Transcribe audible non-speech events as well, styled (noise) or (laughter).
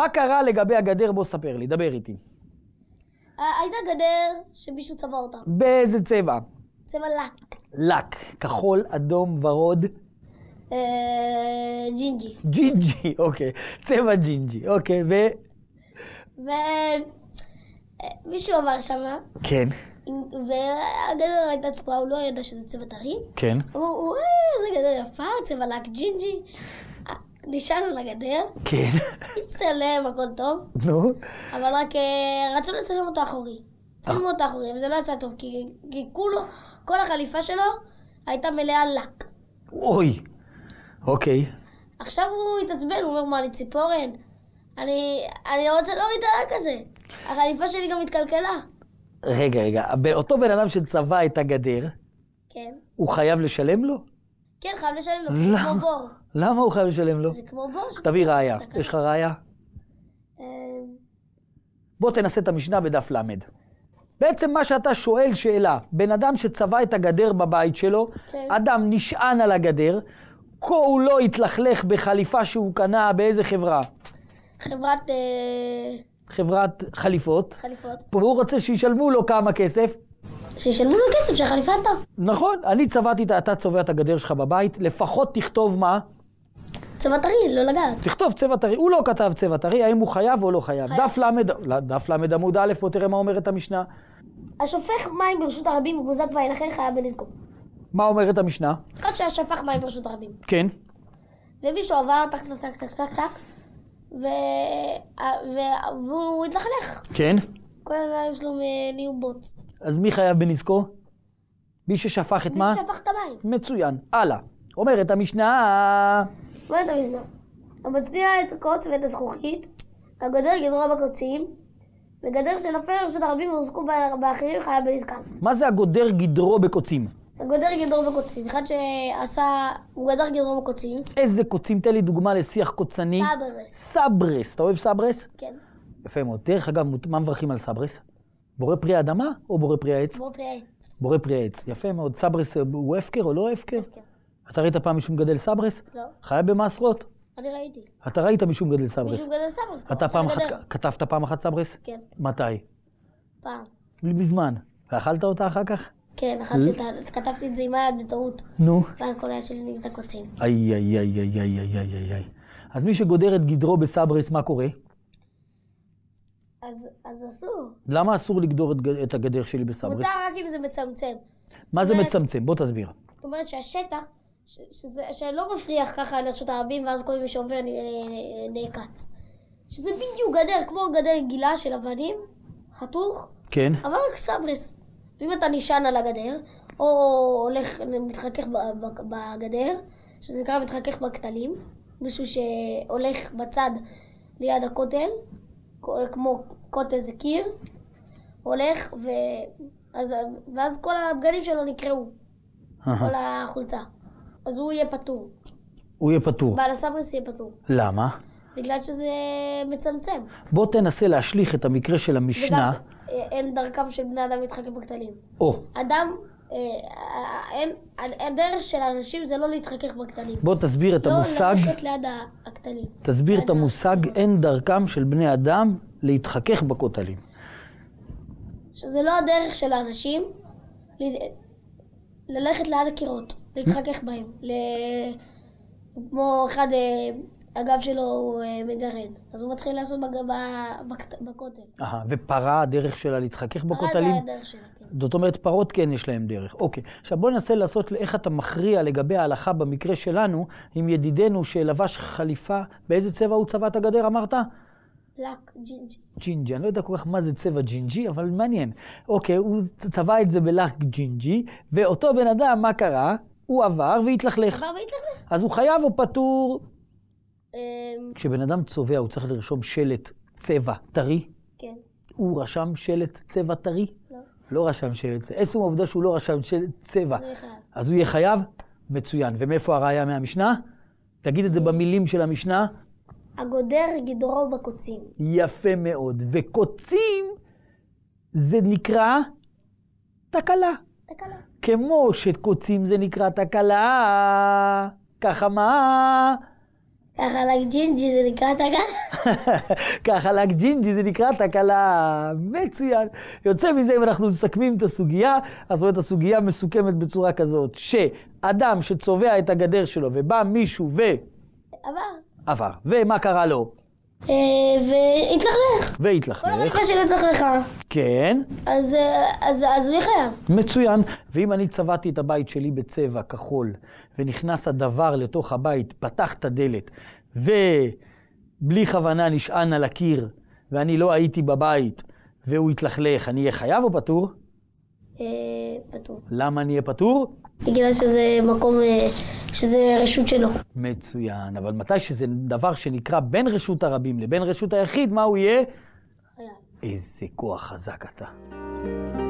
מה קרה לגבי הגדר? בוא ספר לי, דבר איתי. הייתה גדר שמישהו צבע אותה. באיזה צבע? צבע לק. לק, כחול, אדום, ורוד. אה, ג'ינג'י. ג'ינג'י, אוקיי. צבע ג'ינג'י, אוקיי, ו... ו... אה, מישהו עבר שמה. כן. והגדר הייתה צפויה, הוא לא ידע שזה צבע טרי. כן. הוא אמר, וואי, איזה גדר יפה, צבע לק ג'ינג'י. נשען על הגדר. כן. הצטלם, הכל טוב. נו. אבל רק אה, רצו לצלם אותו אחורי. צילמו אותו אחורי, וזה לא יצא טוב, כי, כי כולו, כל החליפה שלו הייתה מלאה לק. אוי, אוקיי. עכשיו הוא התעצבן, הוא אומר, מה, אני ציפורן? אני, אני לא רוצה להוריד את הלק הזה. החליפה שלי גם התקלקלה. רגע, רגע, אותו בן אדם שצבע את הגדר, כן. הוא חייב לשלם לו? כן, חייב לשלם לו, זה כמו בור. למה הוא חייב לשלם לו? זה כמו בור. תביא ראיה. יש לך ראיה? אמ. בוא תנסה את המשנה בדף ל'. בעצם מה שאתה שואל שאלה, בן אדם שצבע את הגדר בבית שלו, כן. אדם נשען על הגדר, כה הוא לא התלכלך בחליפה שהוא קנה, באיזה חברה? חברת... אה, חברת חליפות. חליפות. פה הוא רוצה שישלמו לו כמה כסף, שישלמו לו כסף שהחליפה עלתה. נכון, אני צבעתי, אתה צובע את הגדר שלך בבית, לפחות תכתוב מה? צבע טרי, לא לגעת. תכתוב צבע טרי. הוא לא כתב צבע טרי, האם הוא חייב או לא חייב. חייב. דף ל', לא, דף ל' עמוד א', בוא תראה מה אומרת המשנה. השופך מים ברשות הרבים מגוזק וילחם חייב בנזקו. מה אומרת המשנה? אחד ששפך מים ברשות הרבים. כן. ומישהו עבר טק טק טק טק טק טק, והוא התלכלך. כן. כל המים שלו נהיו בוץ. אז מי חייב בנזקו? מי ששפך את מי מה? מי ששפך את המים. מצוין. הלאה. אומרת המשנה... מה את המשנה, המצניע את הקוץ ואת הזכוכית, הגדר גמרו בקוצים, וגדר שנפל לרשות הרבים והוזקו באחרים חייב בנזקם. מה זה הגודר גדרו בקוצים? הגודר גדרו בקוצים, אחד שעשה, הוא גדר גדרו בקוצים. איזה קוצים? תן לי דוגמה לשיח קוצני. סברס. סברס. אתה אוהב סברס? כן. יפה מאוד. דרך אגב, מה מברכים על סברס? בורא פרי האדמה או בורא פרי העץ? בורא פרי העץ. בורא פרי העץ, יפה מאוד. סברס הוא הפקר או לא הפקר? הפקר. אתה ראית פעם מישהו מגדל סברס? לא. חיה במעשרות? אני ראיתי. אתה ראית מישהו מגדל סברס? מישהו מגדל סברס. אתה פעם אחת, כתבת פעם אחת סברס? כן. מתי? פעם. מזמן. ואכלת אותה אחר כך? כן, אכלתי אותה, כתבתי את זה עם היד בטעות. נו. ואז כל היד שלי נגד הקוצים. איי, איי, איי, איי, איי, איי, איי. אז מי שגודר את גדרו בסברס, מה קורה? אז, אז אסור. למה אסור לגדור את, את הגדר שלי בסברס? מותר רק אם זה מצמצם. מה זה אומרת, מצמצם? בוא תסביר. זאת אומרת שהשטח, ש, שזה, שלא מפריח ככה לרשות הרבים, ואז כל מי שעובר נעקץ. שזה בדיוק גדר, כמו גדר גילה של אבנים, חתוך. כן. אבל רק סברס. ואם אתה נשען על הגדר, או הולך, מתחכך בגדר, שזה נקרא מתחכך בכתלים, מישהו שהולך בצד ליד הכותל, כמו קוט איזה קיר, הולך, ו... אז, ואז כל הבגדים שלו נקרעו, כל החולצה. אז הוא יהיה פטור. הוא יהיה פטור. בעל הסברס יהיה פטור. למה? בגלל שזה מצמצם. בוא תנסה להשליך את המקרה של המשנה. וגם אין אה, דרכם של בני אדם להתחכם בכתלים. או. אדם אה, הדרך של האנשים זה לא להתחכך בקטנים. בוא תסביר את לא המושג. לא ללכת ליד הקטנים. תסביר את המושג אין דרכם של בני אדם להתחכך בכותלים. שזה לא הדרך של האנשים ללכת ליד הקירות, להתחכך בהם. כמו אחד אה, הגב שלו הוא אה, מגרד, אז הוא מתחיל לעשות בגבה, בכותל. אהה, ופרה הדרך שלה להתחכך בכותלים? פרה זה הדרך שלה, כן. זאת אומרת, פרות כן יש להם דרך. אוקיי. עכשיו בוא ננסה לעשות איך אתה מכריע לגבי ההלכה במקרה שלנו, עם ידידנו שלבש חליפה, באיזה צבע הוא צבע את הגדר, אמרת? לק, ג'ינג'י. ג'ינג'י, אני לא יודע כל כך מה זה צבע ג'ינג'י, אבל מעניין. אוקיי, הוא צבע את זה בלק ג'ינג'י, ואותו בן אדם, מה קרה? הוא עבר והתלכלך. עבר והתלכלך. אז הוא חייב או פטור אמ, כשבן אדם צובע, הוא צריך לרשום שלט צבע טרי? כן. הוא רשם שלט צבע טרי? לא. לא רשם שלט צבע. עצם העובדה שהוא לא רשם שלט צבע. אז הוא יהיה חייב. אז הוא יהיה חייב? מצוין. ומאיפה הראייה מהמשנה? תגיד את זה במילים של המשנה. הגודר גדרו בקוצים. יפה מאוד. וקוצים זה נקרא תקלה. תקלה. כמו שקוצים זה נקרא תקלה, ככה מה? כחלק ג'ינג'י זה נקרא תקלה. (laughs) כחלק ג'ינג'י זה נקרא תקלה. מצוין. יוצא מזה, אם אנחנו מסכמים את הסוגיה, אז זאת אומרת, הסוגיה מסוכמת בצורה כזאת, שאדם שצובע את הגדר שלו ובא מישהו ו... עבר. עבר. ומה קרה לו? אה, והתלכלך. והתלכלך. כל המקרה שלי התלכלכה. כן. אז, אה, אז, אז מי חייב? מצוין. ואם אני צבעתי את הבית שלי בצבע כחול, ונכנס הדבר לתוך הבית, פתח את הדלת, ובלי כוונה נשען על הקיר, ואני לא הייתי בבית, והוא התלכלך, אני אהיה חייב או פטור? אה, פטור. למה אני אהיה פטור? בגלל שזה מקום, אה, שזה רשות שלו. מצוין, אבל מתי שזה דבר שנקרא בין רשות הרבים לבין רשות היחיד, מה הוא יהיה? איזה כוח חזק אתה.